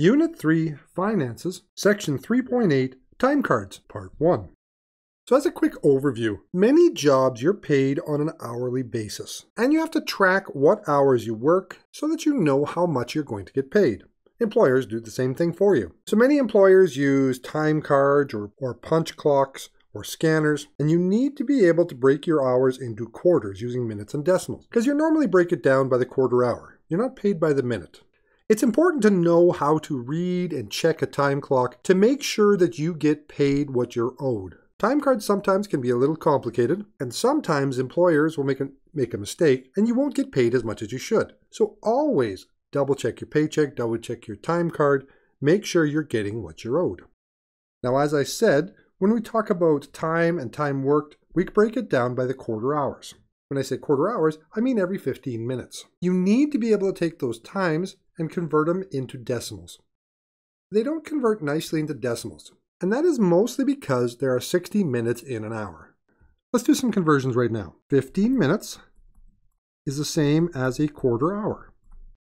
Unit 3 Finances, Section 3.8 Time Cards, Part 1. So, as a quick overview, many jobs you're paid on an hourly basis, and you have to track what hours you work so that you know how much you're going to get paid. Employers do the same thing for you. So, many employers use time cards or, or punch clocks or scanners, and you need to be able to break your hours into quarters using minutes and decimals, because you normally break it down by the quarter hour. You're not paid by the minute. It's important to know how to read and check a time clock to make sure that you get paid what you're owed. Time cards sometimes can be a little complicated, and sometimes employers will make a, make a mistake and you won't get paid as much as you should. So always double check your paycheck, double check your time card, make sure you're getting what you're owed. Now, as I said, when we talk about time and time worked, we break it down by the quarter hours. When I say quarter hours, I mean every 15 minutes. You need to be able to take those times and convert them into decimals. They don't convert nicely into decimals, and that is mostly because there are 60 minutes in an hour. Let's do some conversions right now. 15 minutes is the same as a quarter hour.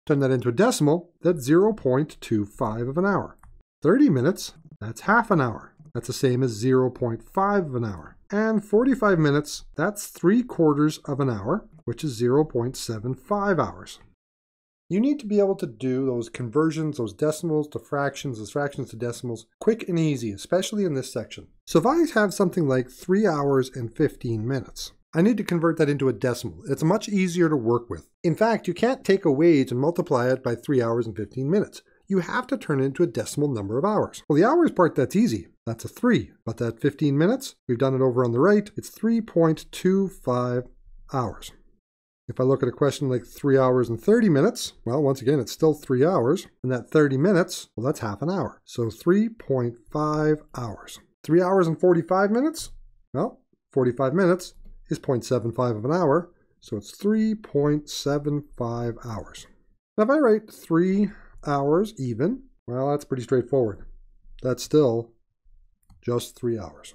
Turn that into a decimal, that's 0.25 of an hour. 30 minutes, that's half an hour. That's the same as 0.5 of an hour. And 45 minutes, that's 3 quarters of an hour, which is 0.75 hours. You need to be able to do those conversions, those decimals to fractions, those fractions to decimals, quick and easy, especially in this section. So if I have something like 3 hours and 15 minutes, I need to convert that into a decimal. It's much easier to work with. In fact, you can't take a wage and multiply it by 3 hours and 15 minutes. You have to turn it into a decimal number of hours. Well, the hours part, that's easy. That's a 3. But that 15 minutes, we've done it over on the right, it's 3.25 hours. If I look at a question like three hours and 30 minutes, well, once again, it's still three hours. And that 30 minutes, well, that's half an hour. So 3.5 hours. Three hours and 45 minutes? Well, 45 minutes is 0.75 of an hour. So it's 3.75 hours. Now, if I write three hours even, well, that's pretty straightforward. That's still just three hours.